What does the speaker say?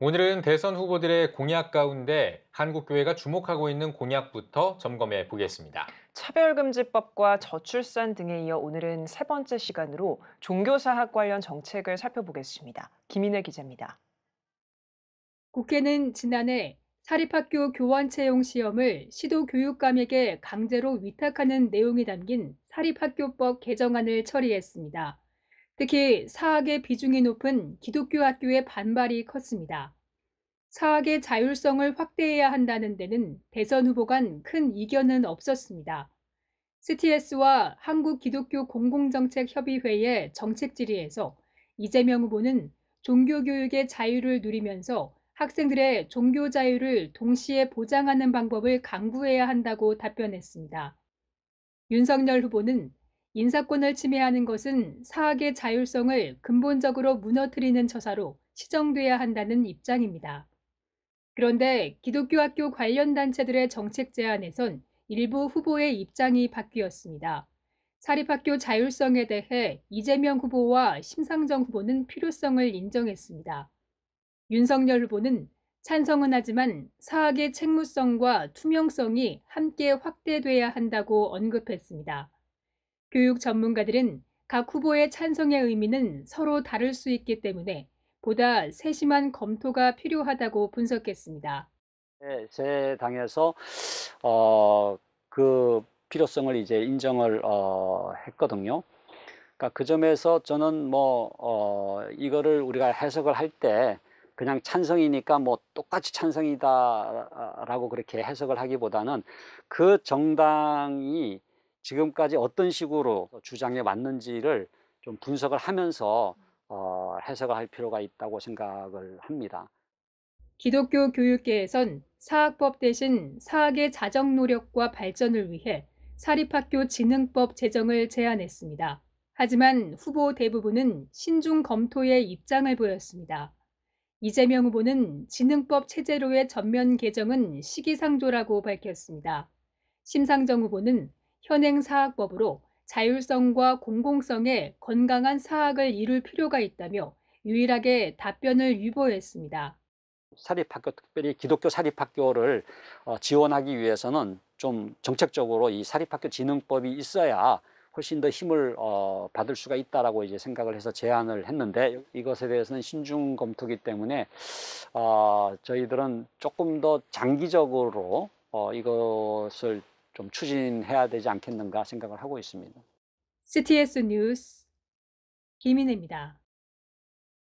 오늘은 대선 후보들의 공약 가운데 한국교회가 주목하고 있는 공약부터 점검해 보겠습니다. 차별금지법과 저출산 등에 이어 오늘은 세 번째 시간으로 종교사학 관련 정책을 살펴보겠습니다. 김인혜 기자입니다. 국회는 지난해 사립학교 교원 채용 시험을 시도 교육감에게 강제로 위탁하는 내용이 담긴 사립학교법 개정안을 처리했습니다. 특히 사학의 비중이 높은 기독교 학교의 반발이 컸습니다. 사학의 자율성을 확대해야 한다는 데는 대선 후보 간 큰 이견은 없었습니다. CTS와 한국기독교공공정책협의회의 정책 질의에서 이재명 후보는 종교교육의 자유를 누리면서 학생들의 종교 자유를 동시에 보장하는 방법을 강구해야 한다고 답변했습니다. 윤석열 후보는 인사권을 침해하는 것은 사학의 자율성을 근본적으로 무너뜨리는 처사로 시정돼야 한다는 입장입니다. 그런데 기독교 학교 관련 단체들의 정책 제안에선 일부 후보의 입장이 바뀌었습니다. 사립학교 자율성에 대해 이재명 후보와 심상정 후보는 필요성을 인정했습니다. 윤석열 후보는 찬성은 하지만 사학의 책무성과 투명성이 함께 확대돼야 한다고 언급했습니다. 교육 전문가들은 각 후보의 찬성의 의미는 서로 다를 수 있기 때문에 보다 세심한 검토가 필요하다고 분석했습니다. 네, 제 당에서 어, 그 필요성을 이제 인정을 어, 했거든요. 그러니까 그 점에서 저는 뭐 어, 이거를 우리가 해석을 할 때 그냥 찬성이니까 뭐 똑같이 찬성이다라고 그렇게 해석을 하기보다는 그 정당이 지금까지 어떤 식으로 주장해 왔는지를 좀 분석을 하면서 어, 해석을 할 필요가 있다고 생각을 합니다. 기독교 교육계에선 사학법 대신 사학의 자정 노력과 발전을 위해 사립학교 진흥법 제정을 제안했습니다. 하지만 후보 대부분은 신중 검토의 입장을 보였습니다. 이재명 후보는 진흥법 체제로의 전면 개정은 시기상조라고 밝혔습니다. 심상정 후보는 현행 사학법으로 자율성과 공공성의 건강한 사학을 이룰 필요가 있다며 유일하게 답변을 유보했습니다. 사립학교 특별히 기독교 사립학교를 어, 지원하기 위해서는 좀 정책적으로 이 사립학교 진흥법이 있어야 훨씬 더 힘을 어, 받을 수가 있다라고 이제 생각을 해서 제안을 했는데 이것에 대해서는 신중 검토기 때문에 어, 저희들은 조금 더 장기적으로 이것을 좀 추진해야 되지 않겠는가 생각을 하고 있습니다. CTS 뉴스 김인혜입니다.